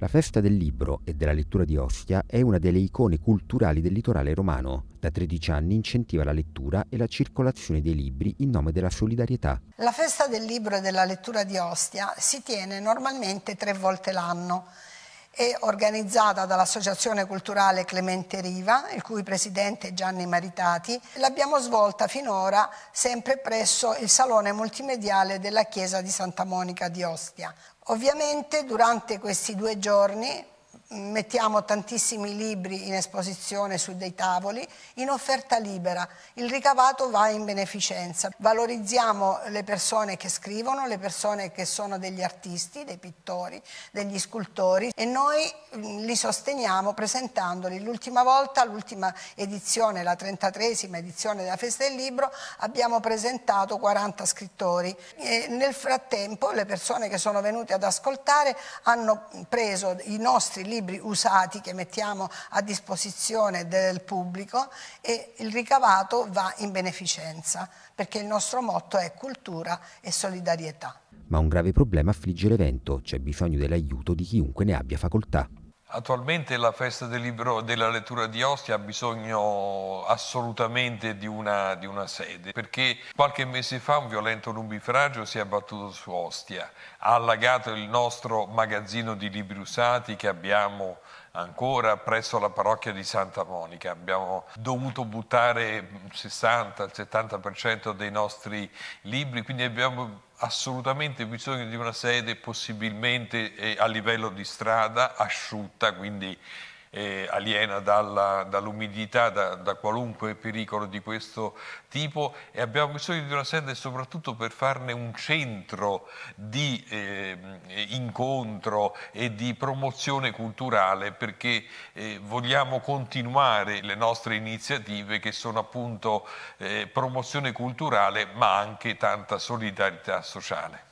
La festa del libro e della lettura di Ostia è una delle icone culturali del litorale romano. Da 13 anni incentiva la lettura e la circolazione dei libri in nome della solidarietà. La festa del libro e della lettura di Ostia si tiene normalmente tre volte l'anno è organizzata dall'Associazione Culturale Clemente Riva, il cui presidente è Gianni Maritati. L'abbiamo svolta finora sempre presso il Salone Multimediale della Chiesa di Santa Monica di Ostia. Ovviamente durante questi due giorni mettiamo tantissimi libri in esposizione su dei tavoli, in offerta libera, il ricavato va in beneficenza. Valorizziamo le persone che scrivono, le persone che sono degli artisti, dei pittori, degli scultori e noi mm, li sosteniamo presentandoli. L'ultima volta, l'ultima edizione, la 33 edizione della Festa del Libro, abbiamo presentato 40 scrittori. E nel frattempo le persone che sono venute ad ascoltare hanno preso i nostri libri libri usati che mettiamo a disposizione del pubblico e il ricavato va in beneficenza, perché il nostro motto è cultura e solidarietà. Ma un grave problema affligge l'evento, c'è bisogno dell'aiuto di chiunque ne abbia facoltà. Attualmente la festa del libro della lettura di Ostia ha bisogno assolutamente di una, di una sede, perché qualche mese fa un violento nubifragio si è abbattuto su Ostia, ha allagato il nostro magazzino di libri usati che abbiamo ancora presso la parrocchia di Santa Monica. Abbiamo dovuto buttare mm, il 60-70% dei nostri libri, quindi abbiamo assolutamente bisogno di una sede possibilmente eh, a livello di strada, asciutta, quindi eh, aliena dall'umidità, da, da, qualunque pericolo di questo tipo e abbiamo bisogno di una sede soprattutto per farne un centro di eh, incontro e di promozione culturale perché eh, vogliamo continuare le nostre iniziative che sono appunto eh, promozione culturale ma anche tanta solidarietà sociale.